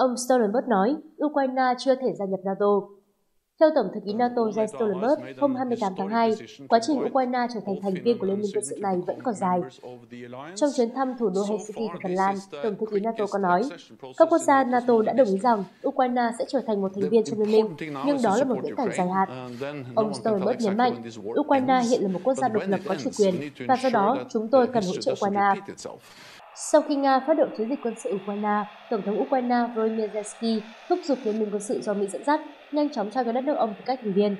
Ông Stoltenberg nói Ukraine chưa thể gia nhập NATO. Theo Tổng thư ký NATO Jens Stoltenberg, hôm 28 tháng 2, quá trình Ukraine trở thành thành viên của Liên minh quân sự này vẫn còn dài. Trong chuyến thăm thủ đô Helsinki của Phần Lan, Tổng thư ký NATO có nói, các quốc gia NATO đã đồng ý rằng Ukraine sẽ trở thành một thành viên trong liên minh, nhưng đó là một viễn cảnh dài hạn. Ông Stoltenberg nhấn mạnh, Ukraine hiện là một quốc gia độc lập có chủ quyền, và do đó chúng tôi cần hỗ trợ Ukraine. Sau khi Nga phát động chiến dịch quân sự Ukraine, Tổng thống Ukraine Volodymyr Zelensky thúc giục Liên minh quân sự do Mỹ dẫn dắt nhanh chóng trao cho đất nước ông tư cách thành viên.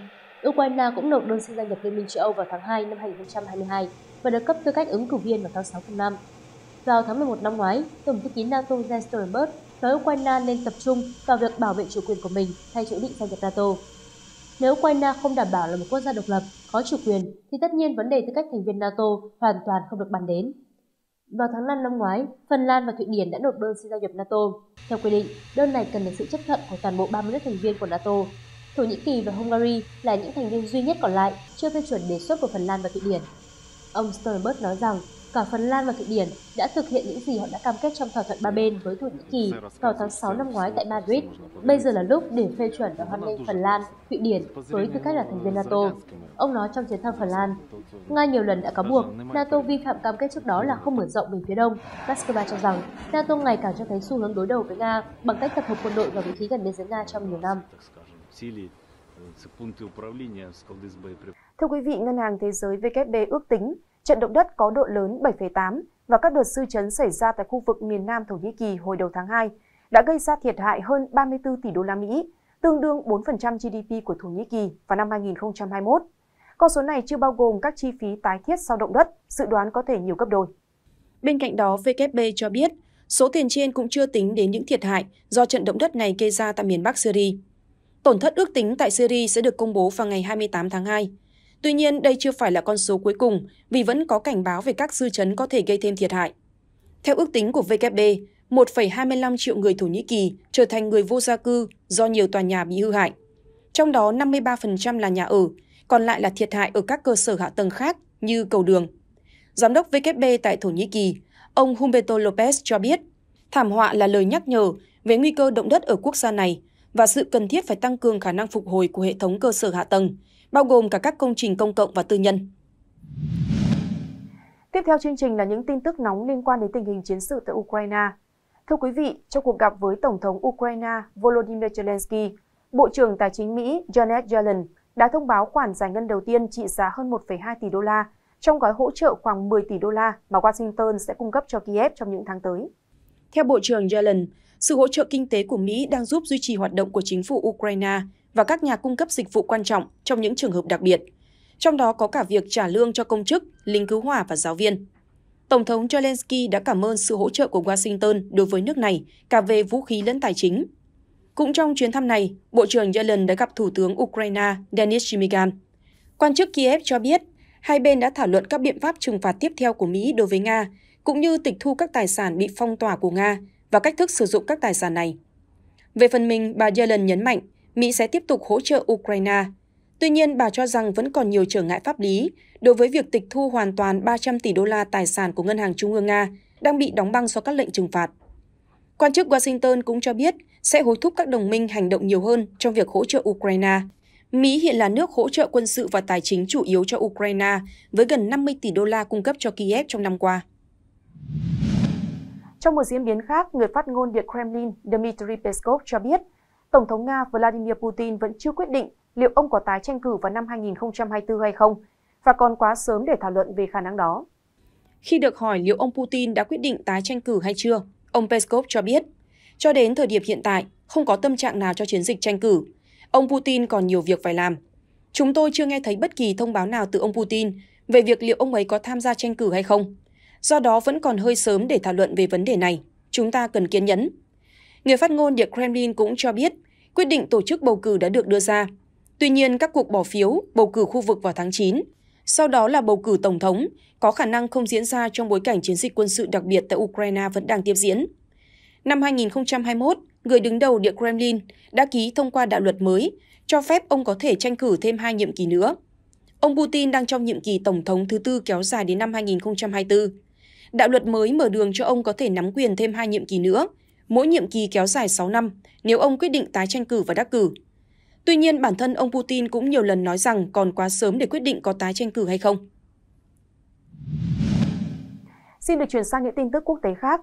Ukraine cũng nộp đơn xin gia nhập Liên minh châu Âu vào tháng 2 năm 2022 và được cấp tư cách ứng cử viên vào tháng 6 cùng năm. Vào tháng 11 năm ngoái, Tổng thư ký NATO Jens Stoltenberg nói Ukraine nên tập trung vào việc bảo vệ chủ quyền của mình thay cho định gia nhập NATO. Nếu Ukraine không đảm bảo là một quốc gia độc lập, có chủ quyền, thì tất nhiên vấn đề tư cách thành viên NATO hoàn toàn không được bàn đến. Vào tháng 5 năm ngoái, Phần Lan và Thụy Điển đã nộp đơn xin gia nhập NATO. Theo quy định, đơn này cần được sự chấp thuận của toàn bộ 30 nước thành viên của NATO. Thổ Nhĩ Kỳ và Hungary là những thành viên duy nhất còn lại chưa phê chuẩn đề xuất của Phần Lan và Thụy Điển. Ông Stoltenberg nói rằng cả Phần Lan và Thụy Điển đã thực hiện những gì họ đã cam kết trong thỏa thuận ba bên với Thổ Nhĩ Kỳ vào tháng 6 năm ngoái tại Madrid. Bây giờ là lúc để phê chuẩn và hoan nghênh Phần Lan, Thụy Điển với tư cách là thành viên NATO. Ông nói trong chuyến thăm Phần Lan, Nga nhiều lần đã cáo buộc NATO vi phạm cam kết trước đó là không mở rộng về phía đông. Moscow cho rằng NATO ngày càng cho thấy xu hướng đối đầu với Nga bằng cách tập hợp quân đội và vị trí gần biên giới Nga trong nhiều năm. Thưa quý vị, Ngân hàng Thế giới WB ước tính trận động đất có độ lớn 7,8 và các đợt dư chấn xảy ra tại khu vực miền Nam Thổ Nhĩ Kỳ hồi đầu tháng 2 đã gây ra thiệt hại hơn 34 tỷ đô la Mỹ, tương đương 4% GDP của Thổ Nhĩ Kỳ vào năm 2021. Con số này chưa bao gồm các chi phí tái thiết sau động đất, dự đoán có thể nhiều gấp đôi. Bên cạnh đó, WB cho biết số tiền trên cũng chưa tính đến những thiệt hại do trận động đất này gây ra tại miền Bắc Syria. Tổn thất ước tính tại Syria sẽ được công bố vào ngày 28 tháng 2 Tuy nhiên, đây chưa phải là con số cuối cùng vì vẫn có cảnh báo về các dư chấn có thể gây thêm thiệt hại. Theo ước tính của VKB 1,25 triệu người Thổ Nhĩ Kỳ trở thành người vô gia cư do nhiều tòa nhà bị hư hại. Trong đó 53% là nhà ở, còn lại là thiệt hại ở các cơ sở hạ tầng khác như cầu đường. Giám đốc VKB tại Thổ Nhĩ Kỳ, ông Humberto Lopez cho biết, thảm họa là lời nhắc nhở về nguy cơ động đất ở quốc gia này và sự cần thiết phải tăng cường khả năng phục hồi của hệ thống cơ sở hạ tầng bao gồm cả các công trình công cộng và tư nhân. Tiếp theo chương trình là những tin tức nóng liên quan đến tình hình chiến sự tại Ukraine. Thưa quý vị, trong cuộc gặp với Tổng thống Ukraine Volodymyr Zelensky, Bộ trưởng Tài chính Mỹ Janet Yellen đã thông báo khoản giải ngân đầu tiên trị giá hơn 1,2 tỷ đô la trong gói hỗ trợ khoảng 10 tỷ đô la mà Washington sẽ cung cấp cho Kiev trong những tháng tới. Theo Bộ trưởng Yellen, sự hỗ trợ kinh tế của Mỹ đang giúp duy trì hoạt động của chính phủ Ukraine và các nhà cung cấp dịch vụ quan trọng trong những trường hợp đặc biệt, trong đó có cả việc trả lương cho công chức, lính cứu hỏa và giáo viên. Tổng thống Zelensky đã cảm ơn sự hỗ trợ của Washington đối với nước này cả về vũ khí lẫn tài chính. Cũng trong chuyến thăm này, Bộ trưởng Yellen đã gặp Thủ tướng Ukraine Denis Shmyhal. Quan chức Kiev cho biết, hai bên đã thảo luận các biện pháp trừng phạt tiếp theo của Mỹ đối với Nga, cũng như tịch thu các tài sản bị phong tỏa của Nga và cách thức sử dụng các tài sản này. Về phần mình, bà Yellen nhấn mạnh, Mỹ sẽ tiếp tục hỗ trợ Ukraine. Tuy nhiên, bà cho rằng vẫn còn nhiều trở ngại pháp lý đối với việc tịch thu hoàn toàn 300 tỷ đô la tài sản của Ngân hàng Trung ương Nga đang bị đóng băng do các lệnh trừng phạt. Quan chức Washington cũng cho biết sẽ hối thúc các đồng minh hành động nhiều hơn trong việc hỗ trợ Ukraine. Mỹ hiện là nước hỗ trợ quân sự và tài chính chủ yếu cho Ukraine với gần 50 tỷ đô la cung cấp cho Kiev trong năm qua. Trong một diễn biến khác, người phát ngôn Điện Kremlin Dmitry Peskov cho biết Tổng thống Nga Vladimir Putin vẫn chưa quyết định liệu ông có tái tranh cử vào năm 2024 hay không, và còn quá sớm để thảo luận về khả năng đó. Khi được hỏi liệu ông Putin đã quyết định tái tranh cử hay chưa, ông Peskov cho biết, cho đến thời điểm hiện tại, không có tâm trạng nào cho chiến dịch tranh cử. Ông Putin còn nhiều việc phải làm. Chúng tôi chưa nghe thấy bất kỳ thông báo nào từ ông Putin về việc liệu ông ấy có tham gia tranh cử hay không. Do đó vẫn còn hơi sớm để thảo luận về vấn đề này. Chúng ta cần kiên nhẫn. Người phát ngôn điện Kremlin cũng cho biết quyết định tổ chức bầu cử đã được đưa ra. Tuy nhiên, các cuộc bỏ phiếu, bầu cử khu vực vào tháng 9, sau đó là bầu cử tổng thống, có khả năng không diễn ra trong bối cảnh chiến dịch quân sự đặc biệt tại Ukraine vẫn đang tiếp diễn. Năm 2021, người đứng đầu Điện Kremlin đã ký thông qua đạo luật mới cho phép ông có thể tranh cử thêm hai nhiệm kỳ nữa. Ông Putin đang trong nhiệm kỳ tổng thống thứ tư kéo dài đến năm 2024. Đạo luật mới mở đường cho ông có thể nắm quyền thêm hai nhiệm kỳ nữa mỗi nhiệm kỳ kéo dài 6 năm nếu ông quyết định tái tranh cử và đắc cử. Tuy nhiên, bản thân ông Putin cũng nhiều lần nói rằng còn quá sớm để quyết định có tái tranh cử hay không. Xin được chuyển sang những tin tức quốc tế khác.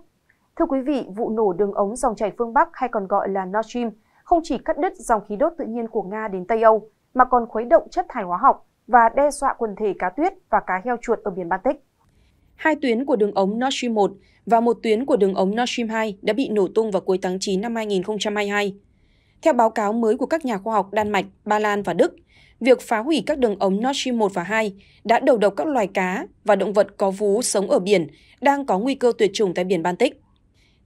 Thưa quý vị, vụ nổ đường ống dòng chảy phương Bắc hay còn gọi là Nord Stream không chỉ cắt đứt dòng khí đốt tự nhiên của Nga đến Tây Âu, mà còn khuấy động chất thải hóa học và đe dọa quần thể cá tuyết và cá heo chuột ở biển Baltic. Hai tuyến của đường ống Nord Stream 1 và một tuyến của đường ống Nord Stream 2 đã bị nổ tung vào cuối tháng 9 năm 2022. Theo báo cáo mới của các nhà khoa học Đan Mạch, Ba Lan và Đức, việc phá hủy các đường ống Nord Stream 1 và 2 đã đầu độc các loài cá và động vật có vú sống ở biển đang có nguy cơ tuyệt chủng tại biển Baltic.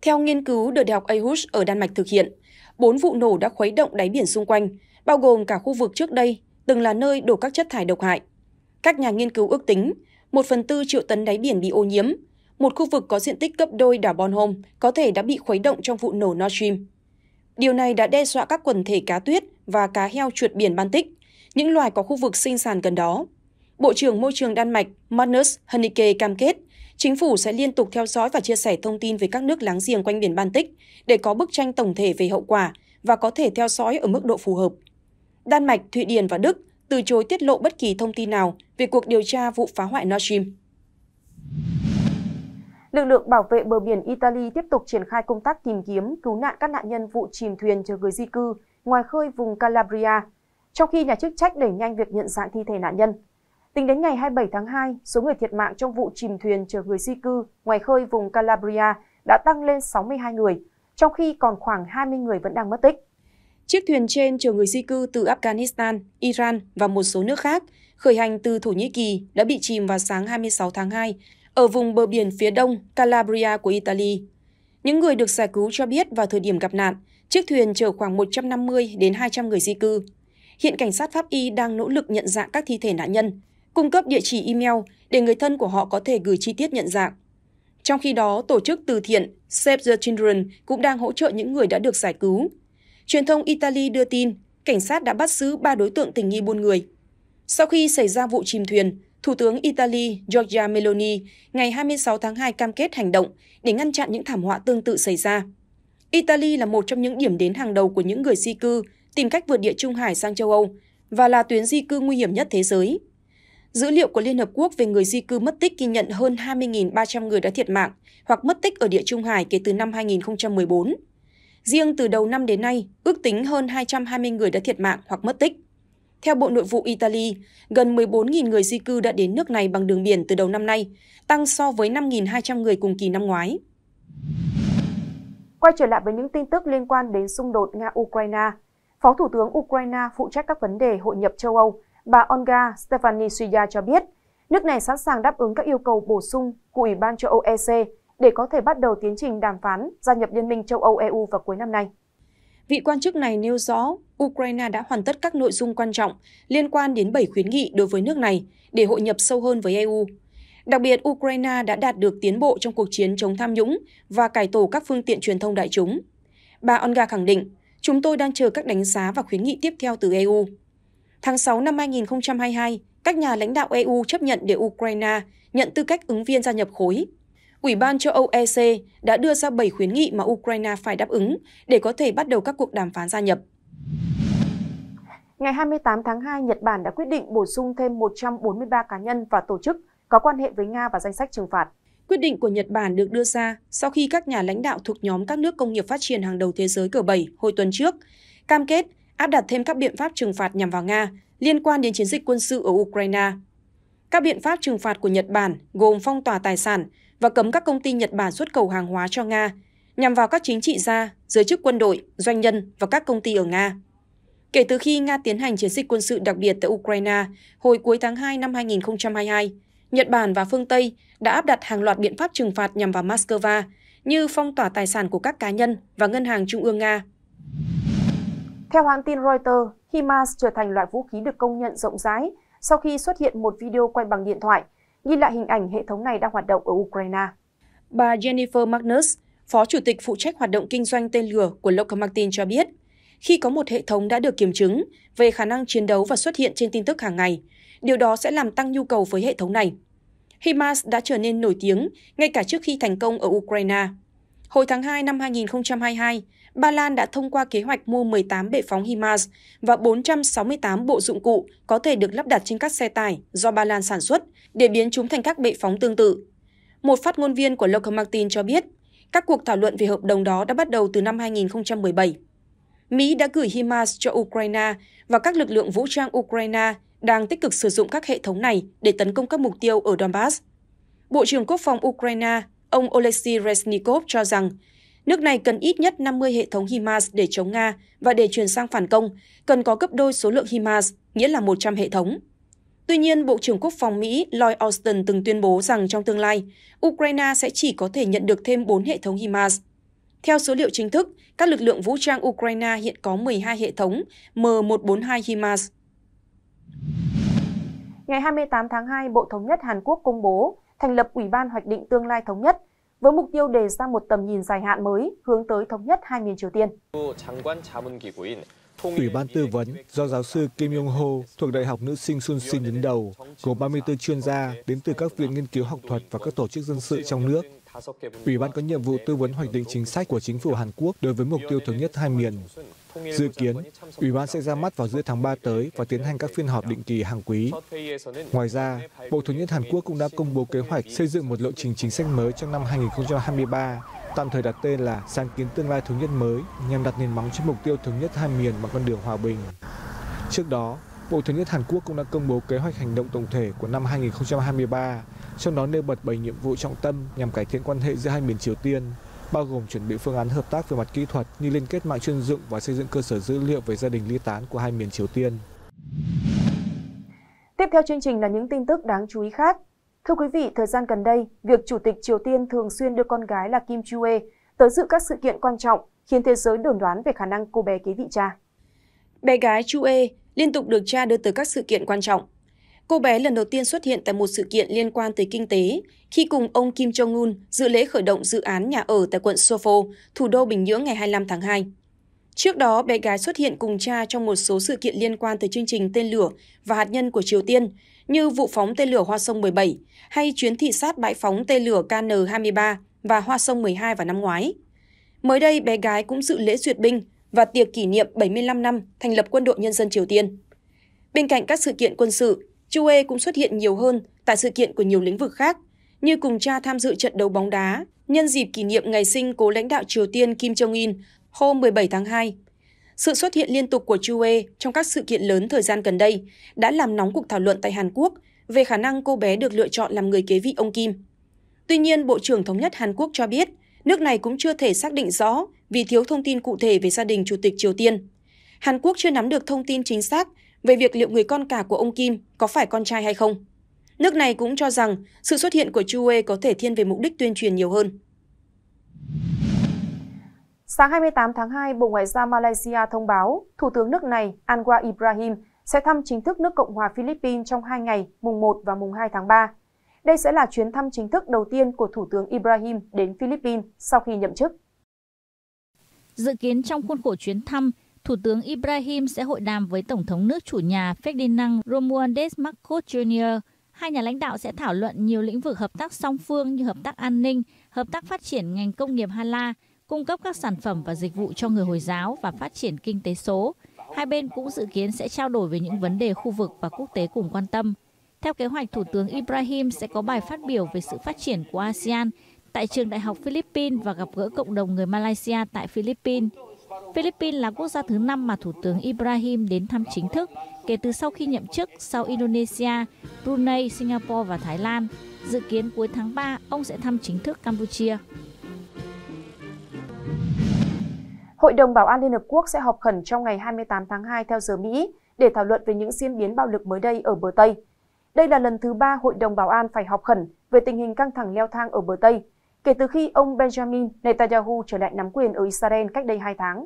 Theo nghiên cứu được Đại học Aarhus ở Đan Mạch thực hiện, bốn vụ nổ đã khuấy động đáy biển xung quanh, bao gồm cả khu vực trước đây từng là nơi đổ các chất thải độc hại. Các nhà nghiên cứu ước tính, 1 phần 4 triệu tấn đáy biển bị ô nhiễm, một khu vực có diện tích gấp đôi đảo Bornholm có thể đã bị khuấy động trong vụ nổ Nord Stream. Điều này đã đe dọa các quần thể cá tuyết và cá heo trượt biển Baltic, những loài có khu vực sinh sản gần đó. Bộ trưởng Môi trường Đan Mạch Magnus Hennike cam kết chính phủ sẽ liên tục theo dõi và chia sẻ thông tin với các nước láng giềng quanh biển Baltic để có bức tranh tổng thể về hậu quả và có thể theo dõi ở mức độ phù hợp. Đan Mạch, Thụy Điển và Đức từ chối tiết lộ bất kỳ thông tin nào về cuộc điều tra vụ phá hoại Nord Stream lực lượng bảo vệ bờ biển Italy tiếp tục triển khai công tác tìm kiếm, cứu nạn các nạn nhân vụ chìm thuyền chờ người di cư ngoài khơi vùng Calabria, trong khi nhà chức trách đẩy nhanh việc nhận dạng thi thể nạn nhân. Tính đến ngày 27 tháng 2, số người thiệt mạng trong vụ chìm thuyền chờ người di cư ngoài khơi vùng Calabria đã tăng lên 62 người, trong khi còn khoảng 20 người vẫn đang mất tích. Chiếc thuyền trên chở người di cư từ Afghanistan, Iran và một số nước khác khởi hành từ Thổ Nhĩ Kỳ đã bị chìm vào sáng 26 tháng 2 ở vùng bờ biển phía đông Calabria của Italy. Những người được giải cứu cho biết vào thời điểm gặp nạn, chiếc thuyền chở khoảng 150 đến 200 người di cư. Hiện cảnh sát pháp y đang nỗ lực nhận dạng các thi thể nạn nhân, cung cấp địa chỉ email để người thân của họ có thể gửi chi tiết nhận dạng. Trong khi đó, tổ chức từ thiện Save the Children cũng đang hỗ trợ những người đã được giải cứu. Truyền thông Italy đưa tin, cảnh sát đã bắt giữ ba đối tượng tình nghi buôn người. Sau khi xảy ra vụ chìm thuyền, Thủ tướng Italy Giorgia Meloni ngày 26 tháng 2 cam kết hành động để ngăn chặn những thảm họa tương tự xảy ra. Italy là một trong những điểm đến hàng đầu của những người di cư tìm cách vượt địa Trung Hải sang châu Âu và là tuyến di cư nguy hiểm nhất thế giới. Dữ liệu của Liên Hợp Quốc về người di cư mất tích ghi nhận hơn 20.300 người đã thiệt mạng hoặc mất tích ở địa Trung Hải kể từ năm 2014. Riêng từ đầu năm đến nay, ước tính hơn 220 người đã thiệt mạng hoặc mất tích. Theo Bộ Nội vụ Italy, gần 14.000 người di cư đã đến nước này bằng đường biển từ đầu năm nay, tăng so với 5.200 người cùng kỳ năm ngoái. Quay trở lại với những tin tức liên quan đến xung đột Nga-Ukraine, Phó Thủ tướng Ukraine phụ trách các vấn đề hội nhập châu Âu, bà Olga Stefani Stefanishvili cho biết, nước này sẵn sàng đáp ứng các yêu cầu bổ sung của Ủy ban châu Âu EC để có thể bắt đầu tiến trình đàm phán gia nhập Liên minh châu Âu EU vào cuối năm nay. Vị quan chức này nêu rõ Ukraine đã hoàn tất các nội dung quan trọng liên quan đến 7 khuyến nghị đối với nước này để hội nhập sâu hơn với EU. Đặc biệt, Ukraine đã đạt được tiến bộ trong cuộc chiến chống tham nhũng và cải tổ các phương tiện truyền thông đại chúng. Bà Onga khẳng định, chúng tôi đang chờ các đánh giá và khuyến nghị tiếp theo từ EU. Tháng 6 năm 2022, các nhà lãnh đạo EU chấp nhận để Ukraine nhận tư cách ứng viên gia nhập khối Ủy ban châu Âu EC đã đưa ra 7 khuyến nghị mà Ukraine phải đáp ứng để có thể bắt đầu các cuộc đàm phán gia nhập. Ngày 28 tháng 2, Nhật Bản đã quyết định bổ sung thêm 143 cá nhân và tổ chức có quan hệ với Nga vào danh sách trừng phạt. Quyết định của Nhật Bản được đưa ra sau khi các nhà lãnh đạo thuộc nhóm các nước công nghiệp phát triển hàng đầu thế giới G7 hồi tuần trước cam kết áp đặt thêm các biện pháp trừng phạt nhằm vào Nga liên quan đến chiến dịch quân sự ở Ukraine. Các biện pháp trừng phạt của Nhật Bản gồm phong tỏa tài sản, và cấm các công ty Nhật Bản xuất khẩu hàng hóa cho Nga nhằm vào các chính trị gia, giới chức quân đội, doanh nhân và các công ty ở Nga. Kể từ khi Nga tiến hành chiến dịch quân sự đặc biệt tại Ukraine hồi cuối tháng 2 năm 2022, Nhật Bản và phương Tây đã áp đặt hàng loạt biện pháp trừng phạt nhằm vào Moscow như phong tỏa tài sản của các cá nhân và ngân hàng trung ương Nga. Theo hãng tin Reuters, HIMARS trở thành loại vũ khí được công nhận rộng rãi sau khi xuất hiện một video quay bằng điện thoại ghi lại hình ảnh hệ thống này đang hoạt động ở Ukraine. Bà Jennifer Magnus, Phó Chủ tịch phụ trách hoạt động kinh doanh tên lửa của Lockheed Martin cho biết, khi có một hệ thống đã được kiểm chứng về khả năng chiến đấu và xuất hiện trên tin tức hàng ngày, điều đó sẽ làm tăng nhu cầu với hệ thống này. HIMARS đã trở nên nổi tiếng ngay cả trước khi thành công ở Ukraine Hồi tháng 2 năm 2022, Ba Lan đã thông qua kế hoạch mua 18 bệ phóng HIMARS và 468 bộ dụng cụ có thể được lắp đặt trên các xe tải do Ba Lan sản xuất để biến chúng thành các bệ phóng tương tự. Một phát ngôn viên của Lokomartin cho biết, các cuộc thảo luận về hợp đồng đó đã bắt đầu từ năm 2017. Mỹ đã gửi HIMARS cho Ukraine và các lực lượng vũ trang Ukraine đang tích cực sử dụng các hệ thống này để tấn công các mục tiêu ở Donbass. Bộ trưởng Quốc phòng Ukraine ông oleksiy reznikov cho rằng nước này cần ít nhất 50 hệ thống HIMARS để chống Nga và để chuyển sang phản công, cần có gấp đôi số lượng HIMARS, nghĩa là 100 hệ thống. Tuy nhiên, Bộ trưởng Quốc phòng Mỹ Lloyd Austin từng tuyên bố rằng trong tương lai, Ukraine sẽ chỉ có thể nhận được thêm 4 hệ thống HIMARS. Theo số liệu chính thức, các lực lượng vũ trang Ukraine hiện có 12 hệ thống M142 HIMARS. Ngày 28 tháng 2, Bộ Thống nhất Hàn Quốc công bố thành lập Ủy ban Hoạch định Tương lai Thống nhất, với mục tiêu đề ra một tầm nhìn dài hạn mới hướng tới thống nhất hai miền Triều Tiên. Ủy ban tư vấn do giáo sư Kim Yong Ho thuộc Đại học Nữ sinh Sun Sin đứng đầu, gồm 34 chuyên gia đến từ các viện nghiên cứu học thuật và các tổ chức dân sự trong nước. Ủy ban có nhiệm vụ tư vấn hoạch định chính sách của chính phủ Hàn Quốc đối với mục tiêu thống nhất hai miền. Dự kiến, Ủy ban sẽ ra mắt vào giữa tháng 3 tới và tiến hành các phiên họp định kỳ hàng quý. Ngoài ra, Bộ Thống nhất Hàn Quốc cũng đã công bố kế hoạch xây dựng một lộ trình chính sách mới trong năm 2023, tạm thời đặt tên là Sáng kiến tương lai thống nhất mới nhằm đặt nền móng cho mục tiêu thống nhất hai miền bằng con đường hòa bình. Trước đó, Bộ Thống nhất Hàn Quốc cũng đã công bố kế hoạch hành động tổng thể của năm 2023, trong đó nêu bật bảy nhiệm vụ trọng tâm nhằm cải thiện quan hệ giữa hai miền Triều Tiên, bao gồm chuẩn bị phương án hợp tác về mặt kỹ thuật như liên kết mạng chuyên dụng và xây dựng cơ sở dữ liệu về gia đình ly tán của hai miền Triều Tiên. Tiếp theo chương trình là những tin tức đáng chú ý khác. Thưa quý vị, thời gian gần đây, việc Chủ tịch Triều Tiên thường xuyên đưa con gái là Kim Chu-e tới dự các sự kiện quan trọng khiến thế giới đồn đoán về khả năng cô bé kế vị cha. Bé gái Chu-e liên tục được cha đưa tới các sự kiện quan trọng, Cô bé lần đầu tiên xuất hiện tại một sự kiện liên quan tới kinh tế khi cùng ông Kim Jong-un dự lễ khởi động dự án nhà ở tại quận Sofo, thủ đô Bình Nhưỡng ngày 25 tháng 2. Trước đó, bé gái xuất hiện cùng cha trong một số sự kiện liên quan tới chương trình tên lửa và hạt nhân của Triều Tiên, như vụ phóng tên lửa Hoa Sông 17 hay chuyến thị sát bãi phóng tên lửa KN-23 và Hoa Sông 12 vào năm ngoái. Mới đây, bé gái cũng dự lễ duyệt binh và tiệc kỷ niệm 75 năm thành lập Quân đội Nhân dân Triều Tiên. Bên cạnh các sự kiện quân sự, Chu Ê cũng xuất hiện nhiều hơn tại sự kiện của nhiều lĩnh vực khác, như cùng cha tham dự trận đấu bóng đá nhân dịp kỷ niệm ngày sinh cố lãnh đạo Triều Tiên Kim Jong-un hôm 17 tháng 2. Sự xuất hiện liên tục của Chu Ê trong các sự kiện lớn thời gian gần đây đã làm nóng cuộc thảo luận tại Hàn Quốc về khả năng cô bé được lựa chọn làm người kế vị ông Kim. Tuy nhiên, Bộ trưởng Thống nhất Hàn Quốc cho biết nước này cũng chưa thể xác định rõ vì thiếu thông tin cụ thể về gia đình Chủ tịch Triều Tiên. Hàn Quốc chưa nắm được thông tin chính xác về việc liệu người con cả của ông Kim có phải con trai hay không. Nước này cũng cho rằng sự xuất hiện của Chue có thể thiên về mục đích tuyên truyền nhiều hơn. Sáng 28 tháng 2, Bộ Ngoại giao Malaysia thông báo Thủ tướng nước này Anwar Ibrahim sẽ thăm chính thức nước Cộng hòa Philippines trong hai ngày, mùng 1 và mùng 2 tháng 3. Đây sẽ là chuyến thăm chính thức đầu tiên của Thủ tướng Ibrahim đến Philippines sau khi nhậm chức. Dự kiến trong khuôn khổ chuyến thăm, Thủ tướng Ibrahim sẽ hội đàm với Tổng thống nước chủ nhà Ferdinand Romualdez Marcos Jr. Hai nhà lãnh đạo sẽ thảo luận nhiều lĩnh vực hợp tác song phương như hợp tác an ninh, hợp tác phát triển ngành công nghiệp Hala, cung cấp các sản phẩm và dịch vụ cho người Hồi giáo và phát triển kinh tế số. Hai bên cũng dự kiến sẽ trao đổi về những vấn đề khu vực và quốc tế cùng quan tâm. Theo kế hoạch, Thủ tướng Ibrahim sẽ có bài phát biểu về sự phát triển của ASEAN tại trường Đại học Philippines và gặp gỡ cộng đồng người Malaysia tại Philippines. Philippines là quốc gia thứ năm mà Thủ tướng Ibrahim đến thăm chính thức kể từ sau khi nhậm chức sau Indonesia, Brunei, Singapore và Thái Lan. Dự kiến cuối tháng 3, ông sẽ thăm chính thức Campuchia. Hội đồng Bảo an Liên Hợp Quốc sẽ họp khẩn trong ngày 28 tháng 2 theo giờ Mỹ để thảo luận về những diễn biến bạo lực mới đây ở bờ Tây. Đây là lần thứ ba Hội đồng Bảo an phải họp khẩn về tình hình căng thẳng leo thang ở bờ Tây kể từ khi ông Benjamin Netanyahu trở lại nắm quyền ở Israel cách đây 2 tháng.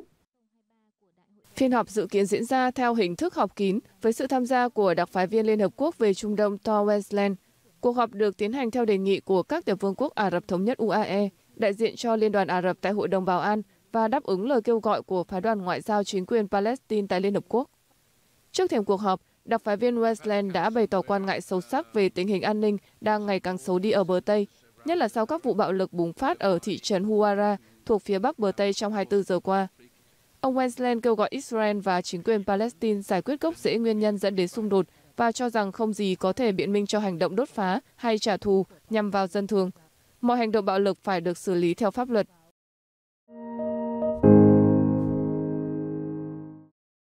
Phiên họp dự kiến diễn ra theo hình thức họp kín với sự tham gia của đặc phái viên Liên Hợp Quốc về Trung Đông Thor Westland. Cuộc họp được tiến hành theo đề nghị của các tiểu vương quốc Ả Rập Thống nhất UAE, đại diện cho Liên đoàn Ả Rập tại Hội đồng Bảo an và đáp ứng lời kêu gọi của phái đoàn ngoại giao chính quyền Palestine tại Liên Hợp Quốc. Trước thềm cuộc họp, đặc phái viên Westland đã bày tỏ quan ngại sâu sắc về tình hình an ninh đang ngày càng xấu đi ở bờ Tây, nhất là sau các vụ bạo lực bùng phát ở thị trấn Huara thuộc phía bắc bờ Tây trong 24 giờ qua. Ông Wensland kêu gọi Israel và chính quyền Palestine giải quyết gốc rễ nguyên nhân dẫn đến xung đột và cho rằng không gì có thể biện minh cho hành động đốt phá hay trả thù nhằm vào dân thường. Mọi hành động bạo lực phải được xử lý theo pháp luật.